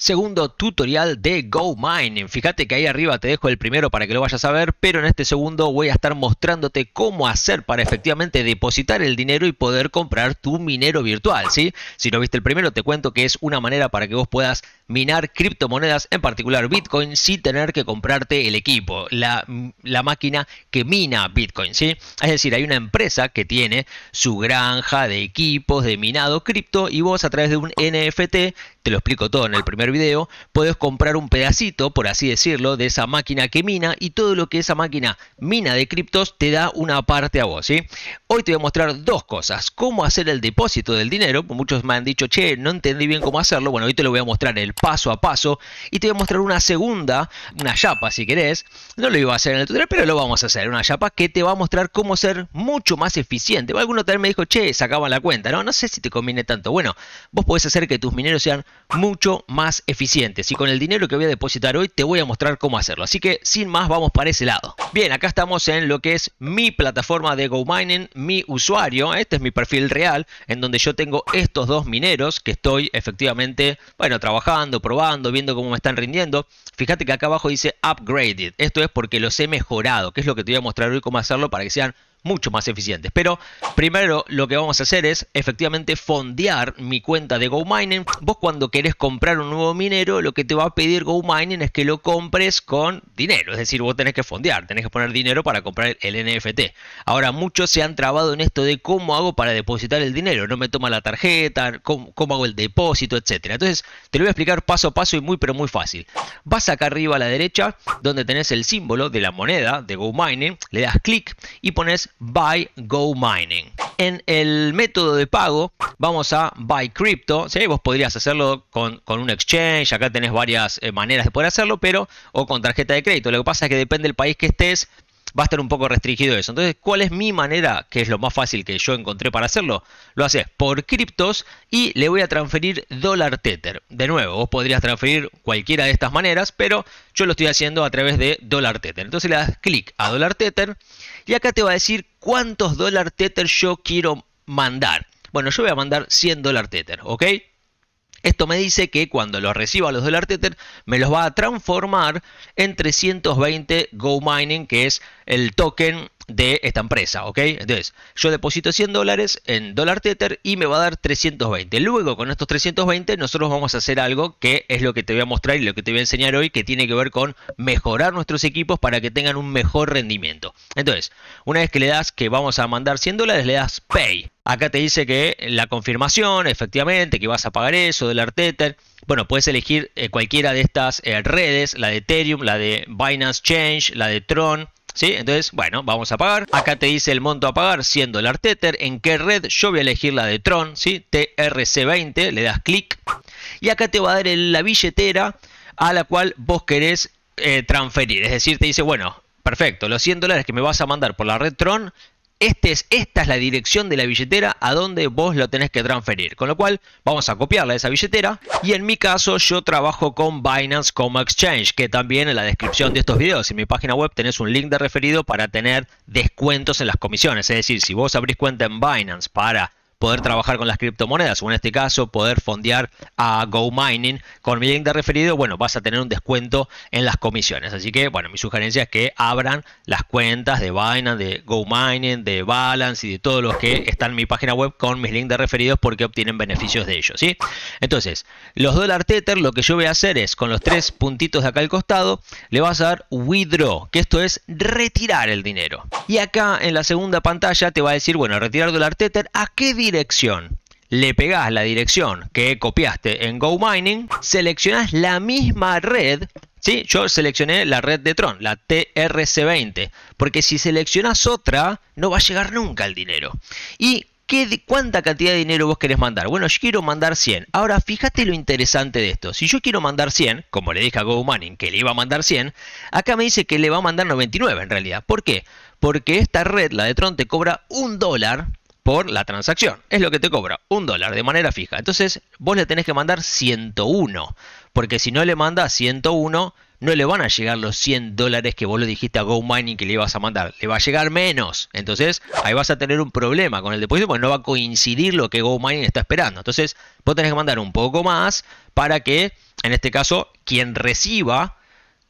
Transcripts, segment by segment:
segundo tutorial de Go Mining. Fíjate que ahí arriba te dejo el primero para que lo vayas a ver, pero en este segundo voy a estar mostrándote cómo hacer para efectivamente depositar el dinero y poder comprar tu minero virtual, ¿sí? Si no viste el primero, te cuento que es una manera para que vos puedas minar criptomonedas, en particular Bitcoin, sin tener que comprarte el equipo, la, máquina que mina Bitcoin, ¿sí? Es decir, hay una empresa que tiene su granja de equipos de minado cripto y vos a través de un NFT, te lo explico todo en el primer video, puedes comprar un pedacito, por así decirlo, de esa máquina que mina y todo lo que esa máquina mina de criptos te da una parte a vos, ¿sí? Hoy te voy a mostrar dos cosas, cómo hacer el depósito del dinero, muchos me han dicho, che, no entendí bien cómo hacerlo, bueno, hoy te lo voy a mostrar el paso a paso y te voy a mostrar una segunda, una chapa si querés, no lo iba a hacer en el tutorial, pero lo vamos a hacer, una chapa que te va a mostrar cómo ser mucho más eficiente. Alguno también me dijo, che, sacaban la cuenta, no, no sé si te conviene tanto. Bueno, vos podés hacer que tus mineros sean mucho más eficientes y con el dinero que voy a depositar hoy te voy a mostrar cómo hacerlo, así que sin más vamos para ese lado. Bien, acá estamos en lo que es mi plataforma de GoMining, mi usuario, ¿eh? este es mi perfil real, en donde yo tengo estos dos mineros que estoy efectivamente, bueno, trabajando, probando, viendo cómo me están rindiendo. Fíjate que acá abajo dice upgraded, esto es porque los he mejorado, que es lo que te voy a mostrar hoy cómo hacerlo para que sean mucho más eficientes. Pero primero lo que vamos a hacer es efectivamente fondear mi cuenta de GoMining. Vos cuando querés comprar un nuevo minero, lo que te va a pedir GoMining es que lo compres con dinero. Es decir, vos tenés que fondear, tenés que poner dinero para comprar el NFT. Ahora, muchos se han trabado en esto de cómo hago para depositar el dinero. No me toma la tarjeta, cómo, cómo hago el depósito, etcétera. Entonces, te lo voy a explicar paso a paso y muy pero muy fácil. Vas acá arriba a la derecha, donde tenés el símbolo de la moneda de GoMining, le das clic y pones Buy Go Mining. En el método de pago vamos a Buy Crypto. ¿sí? Vos podrías hacerlo con, un exchange, acá tenés varias eh, maneras de poder hacerlo, pero o con tarjeta de crédito. Lo que pasa es que depende del país que estés, va a estar un poco restringido eso. Entonces, ¿cuál es mi manera? Que es lo más fácil que yo encontré para hacerlo. Lo haces por criptos y le voy a transferir dólar Tether. De nuevo, vos podrías transferir cualquiera de estas maneras, pero yo lo estoy haciendo a través de dólar Tether. Entonces le das clic a dólar Tether y acá te va a decir cuántos dólares Tether yo quiero mandar. Bueno, yo voy a mandar 100 dólares Tether, ¿ok? Esto me dice que cuando lo reciba los Dollar Tether, me los va a transformar en 320 Go Mining, que es el token de esta empresa, ¿ok? Entonces, yo deposito 100 dólares en dólar Tether y me va a dar 320. Luego, con estos 320, nosotros vamos a hacer algo que es lo que te voy a mostrar y lo que te voy a enseñar hoy, que tiene que ver con mejorar nuestros equipos para que tengan un mejor rendimiento. Entonces, una vez que le das que vamos a mandar 100 dólares, le das Pay. Acá te dice que la confirmación, efectivamente, que vas a pagar eso, del Artether. Bueno, puedes elegir eh, cualquiera de estas eh, redes, la de Ethereum, la de Binance Change, la de Tron. Entonces, bueno, vamos a pagar. Acá te dice el monto a pagar, siendo el Artether. ¿En qué red? Yo voy a elegir la de Tron, trc TRC20, le das clic. Y acá te va a dar la billetera a la cual vos querés eh, transferir. Es decir, te dice, bueno, perfecto, los 100 dólares que me vas a mandar por la red Tron, este es, esta es la dirección de la billetera a donde vos lo tenés que transferir. Con lo cual vamos a copiarla de esa billetera y en mi caso yo trabajo con Binance como exchange, que también en la descripción de estos videos y en mi página web tenés un link de referido para tener descuentos en las comisiones. Es decir, si vos abrís cuenta en Binance para poder trabajar con las criptomonedas, o en este caso, poder fondear a Go Mining con mi link de referido, bueno, vas a tener un descuento en las comisiones. Así que, bueno, mi sugerencia es que abran las cuentas de Binance, de Go Mining, de Balance y de todos los que están en mi página web con mis links de referidos porque obtienen beneficios de ellos, ¿sí? Entonces, los Dollar Tether, lo que yo voy a hacer es con los tres puntitos de acá al costado, le vas a dar withdraw, que esto es retirar el dinero. Y acá en la segunda pantalla te va a decir, bueno, retirar dólar Tether, ¿a qué dinero? dirección. Le pegás la dirección que copiaste en Go Mining, seleccionás la misma red ¿Sí? Yo seleccioné la red de Tron, la TRC20, porque si seleccionas otra, no va a llegar nunca el dinero. ¿Y qué, cuánta cantidad de dinero vos querés mandar? Bueno, yo quiero mandar 100. Ahora, fíjate lo interesante de esto. Si yo quiero mandar 100, como le dije a mining que le iba a mandar 100, acá me dice que le va a mandar 99 en realidad. ¿Por qué? Porque esta red, la de Tron, te cobra un dólar por la transacción. Es lo que te cobra, un dólar de manera fija. Entonces vos le tenés que mandar 101, porque si no le manda 101, no le van a llegar los 100 dólares que vos le dijiste a GoMining que le ibas a mandar, le va a llegar menos. Entonces ahí vas a tener un problema con el depósito porque no va a coincidir lo que GoMining está esperando. Entonces vos tenés que mandar un poco más para que, en este caso, quien reciba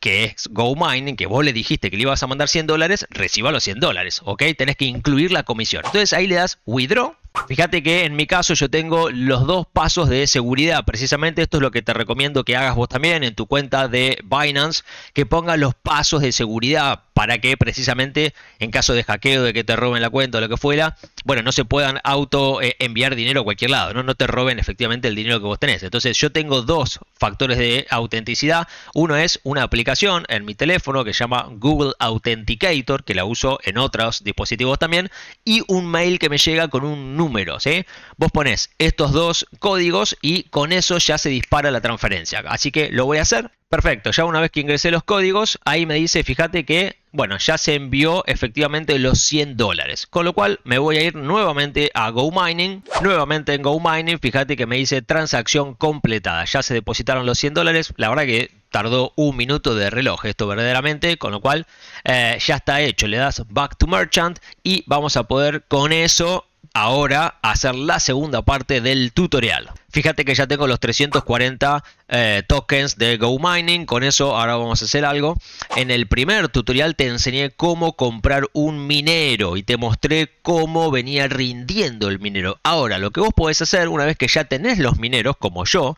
que es Go que vos le dijiste que le ibas a mandar 100 dólares, reciba los 100 dólares, ¿ok? Tenés que incluir la comisión. Entonces ahí le das withdraw Fíjate que en mi caso yo tengo los dos pasos de seguridad. Precisamente esto es lo que te recomiendo que hagas vos también en tu cuenta de Binance, que pongas los pasos de seguridad para que precisamente en caso de hackeo, de que te roben la cuenta o lo que fuera, bueno, no se puedan auto eh, enviar dinero a cualquier lado, ¿no? no te roben efectivamente el dinero que vos tenés. Entonces yo tengo dos factores de autenticidad. Uno es una aplicación en mi teléfono que se llama Google Authenticator, que la uso en otros dispositivos también, y un mail que me llega con un número números. ¿eh? Vos pones estos dos códigos y con eso ya se dispara la transferencia. Así que lo voy a hacer. Perfecto, ya una vez que ingresé los códigos, ahí me dice, fíjate que, bueno, ya se envió efectivamente los 100 dólares. Con lo cual me voy a ir nuevamente a GoMining. Nuevamente en GoMining, fíjate que me dice transacción completada. Ya se depositaron los 100 dólares. La verdad que tardó un minuto de reloj esto verdaderamente, con lo cual eh, ya está hecho. Le das Back to Merchant y vamos a poder con eso ahora hacer la segunda parte del tutorial. Fíjate que ya tengo los 340 eh, tokens de Go Mining. Con eso ahora vamos a hacer algo. En el primer tutorial te enseñé cómo comprar un minero y te mostré cómo venía rindiendo el minero. Ahora, lo que vos podés hacer una vez que ya tenés los mineros, como yo,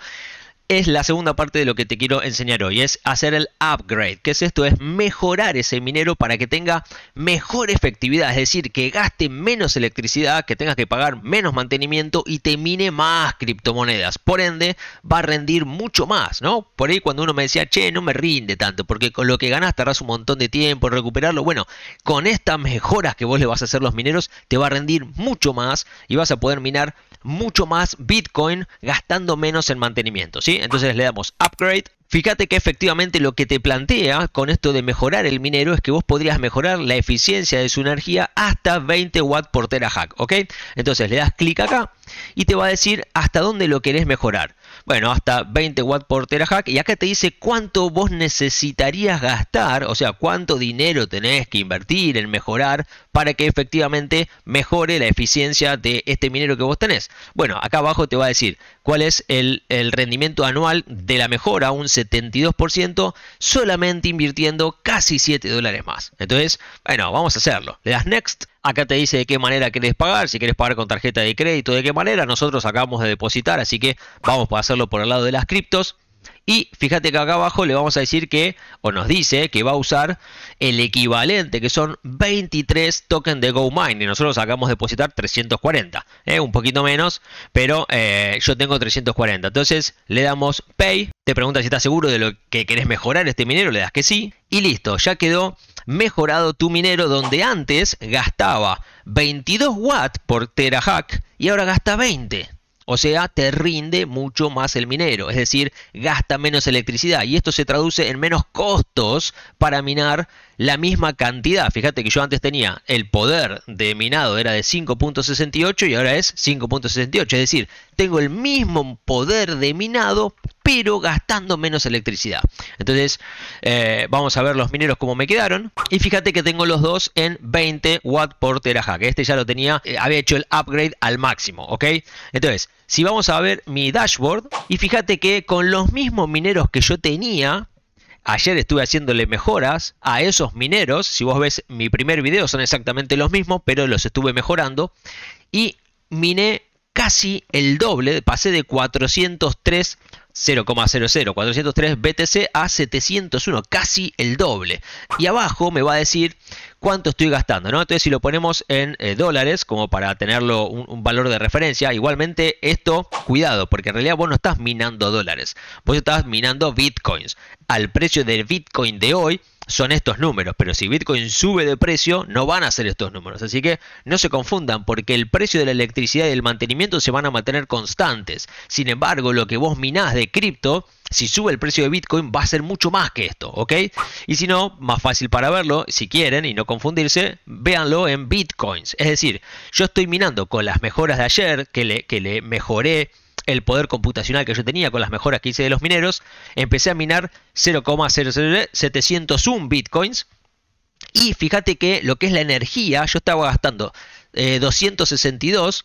es la segunda parte de lo que te quiero enseñar hoy, es hacer el upgrade. ¿Qué es esto? Es mejorar ese minero para que tenga mejor efectividad, es decir, que gaste menos electricidad, que tengas que pagar menos mantenimiento y te mine más criptomonedas. Por ende, va a rendir mucho más, ¿no? Por ahí cuando uno me decía, che, no me rinde tanto, porque con lo que ganas tardas un montón de tiempo en recuperarlo. Bueno, con estas mejoras que vos le vas a hacer los mineros, te va a rendir mucho más y vas a poder minar mucho más Bitcoin gastando menos en mantenimiento, ¿sí? Entonces le damos upgrade. Fíjate que efectivamente lo que te plantea con esto de mejorar el minero es que vos podrías mejorar la eficiencia de su energía hasta 20 watts por terahack, ¿ok? Entonces le das clic acá y te va a decir hasta dónde lo querés mejorar bueno, hasta 20 watts por terahack. Y acá te dice cuánto vos necesitarías gastar, o sea, cuánto dinero tenés que invertir en mejorar para que efectivamente mejore la eficiencia de este minero que vos tenés. Bueno, acá abajo te va a decir cuál es el, el rendimiento anual de la mejora, un 72%, solamente invirtiendo casi 7 dólares más. Entonces, bueno, vamos a hacerlo. Le das next. Acá te dice de qué manera querés pagar, si querés pagar con tarjeta de crédito, de qué manera. Nosotros acabamos de depositar, así que vamos a hacerlo por el lado de las criptos. Y fíjate que acá abajo le vamos a decir que, o nos dice que va a usar el equivalente, que son 23 tokens de GoMine. Y nosotros acabamos de depositar 340, ¿eh? un poquito menos, pero eh, yo tengo 340. Entonces le damos Pay, te pregunta si estás seguro de lo que querés mejorar este minero, le das que sí. Y listo, ya quedó mejorado tu minero donde antes gastaba 22 watts por terahack y ahora gasta 20. O sea, te rinde mucho más el minero, es decir, gasta menos electricidad y esto se traduce en menos costos para minar la misma cantidad. Fíjate que yo antes tenía el poder de minado era de 5.68 y ahora es 5.68. Es decir, tengo el mismo poder de minado pero gastando menos electricidad. Entonces, eh, vamos a ver los mineros como me quedaron. Y fíjate que tengo los dos en 20 watt por que Este ya lo tenía, eh, había hecho el upgrade al máximo, ¿ok? Entonces, si vamos a ver mi dashboard, y fíjate que con los mismos mineros que yo tenía, Ayer estuve haciéndole mejoras a esos mineros. Si vos ves mi primer video, son exactamente los mismos, pero los estuve mejorando. Y miné casi el doble, pasé de 403 0,00403 BTC a 701, casi el doble. Y abajo me va a decir cuánto estoy gastando, ¿no? Entonces si lo ponemos en eh, dólares como para tenerlo un, un, valor de referencia, igualmente esto, cuidado, porque en realidad vos no estás minando dólares, vos estás minando bitcoins. Al precio del bitcoin de hoy, son estos números, pero si Bitcoin sube de precio, no van a ser estos números. Así que no se confundan, porque el precio de la electricidad y el mantenimiento se van a mantener constantes. Sin embargo, lo que vos minás de cripto, si sube el precio de Bitcoin, va a ser mucho más que esto, ¿ok? Y si no, más fácil para verlo, si quieren y no confundirse, véanlo en Bitcoins. Es decir, yo estoy minando con las mejoras de ayer, que le, que le mejoré el poder computacional que yo tenía con las mejoras que hice de los mineros, empecé a minar 0,00701 bitcoins. Y fíjate que lo que es la energía, yo estaba gastando 262 eh,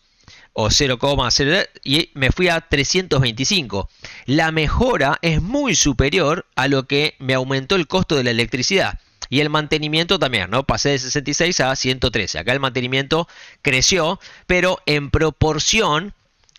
o 0,0 y me fui a 325. La mejora es muy superior a lo que me aumentó el costo de la electricidad. Y el mantenimiento también, ¿no? Pasé de 66 a 113. Acá el mantenimiento creció, pero en proporción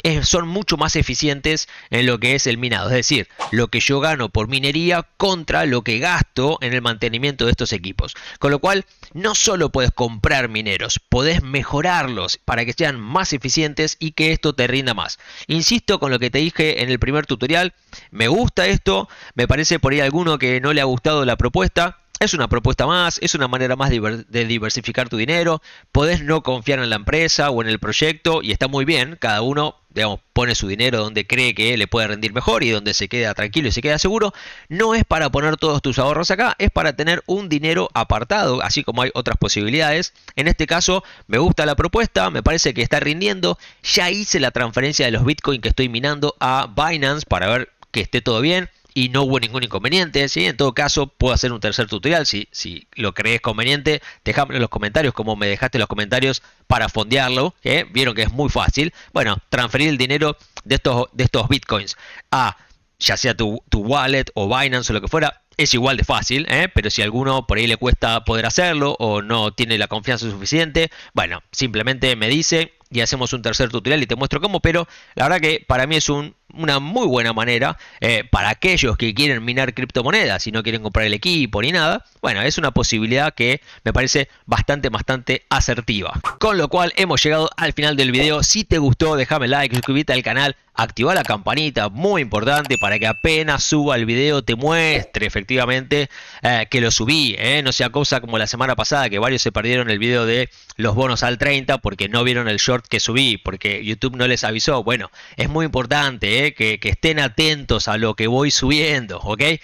eh, son mucho más eficientes en lo que es el minado. Es decir, lo que yo gano por minería contra lo que gasto en el mantenimiento de estos equipos. Con lo cual, no solo puedes comprar mineros, podés mejorarlos para que sean más eficientes y que esto te rinda más. Insisto con lo que te dije en el primer tutorial, me gusta esto, me parece por ahí alguno que no le ha gustado la propuesta, es una propuesta más, es una manera más de diversificar tu dinero, podés no confiar en la empresa o en el proyecto y está muy bien, cada uno digamos, pone su dinero donde cree que le puede rendir mejor y donde se queda tranquilo y se queda seguro. No es para poner todos tus ahorros acá, es para tener un dinero apartado, así como hay otras posibilidades. En este caso, me gusta la propuesta, me parece que está rindiendo. Ya hice la transferencia de los Bitcoin que estoy minando a Binance para ver que esté todo bien y no hubo ningún inconveniente. ¿sí? En todo caso, puedo hacer un tercer tutorial si, si lo crees conveniente. déjame en los comentarios como me dejaste en los comentarios para fondearlo. ¿eh? Vieron que es muy fácil. Bueno, transferir el dinero de estos, de estos bitcoins a ya sea tu, wallet o Binance o lo que fuera. Es igual de fácil, ¿eh? pero si alguno por ahí le cuesta poder hacerlo o no tiene la confianza suficiente, bueno, simplemente me dice y hacemos un tercer tutorial y te muestro cómo, pero la verdad que para mí es una muy buena manera eh, para aquellos que quieren minar criptomonedas y no quieren comprar el equipo ni nada. Bueno, es una posibilidad que me parece bastante, bastante asertiva. Con lo cual hemos llegado al final del video. Si te gustó, déjame like, suscríbete al canal, activa la campanita, muy importante para que apenas suba el video te muestre efectivamente eh, que lo subí. Eh. No sea cosa como la semana pasada que varios se perdieron el video de los bonos al 30 porque no vieron el short que subí, porque YouTube no les avisó. Bueno, es muy importante eh, que, estén atentos a lo que voy subiendo, ¿ok? Eh,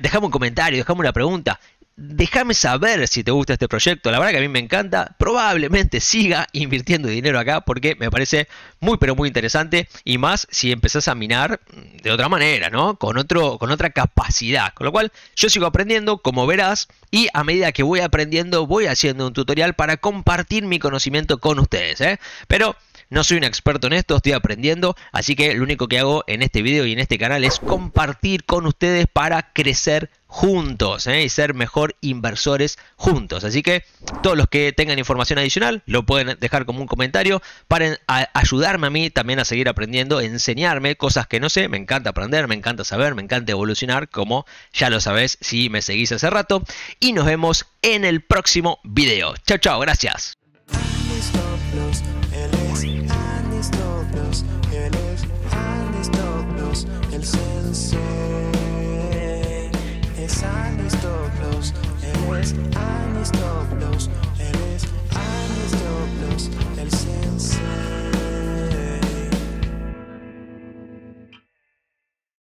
dejame un comentario, dejame una pregunta déjame saber si te gusta este proyecto. La verdad que a mí me encanta. Probablemente siga invirtiendo dinero acá porque me parece muy pero muy interesante. Y más si empezás a minar de otra manera, ¿no? Con, otro, con otra capacidad. Con lo cual yo sigo aprendiendo, como verás. Y a medida que voy aprendiendo, voy haciendo un tutorial para compartir mi conocimiento con ustedes. ¿eh? Pero no soy un experto en esto, estoy aprendiendo, así que lo único que hago en este video y en este canal es compartir con ustedes para crecer juntos ¿eh? y ser mejor inversores juntos. Así que todos los que tengan información adicional lo pueden dejar como un comentario para ayudarme a mí también a seguir aprendiendo, enseñarme cosas que no sé. Me encanta aprender, me encanta saber, me encanta evolucionar, como ya lo sabés si me seguís hace rato. Y nos vemos en el próximo video. Chao, chao, gracias. eres Aristóclos, eres Aristóclos, eres Aristóclos, el sensei.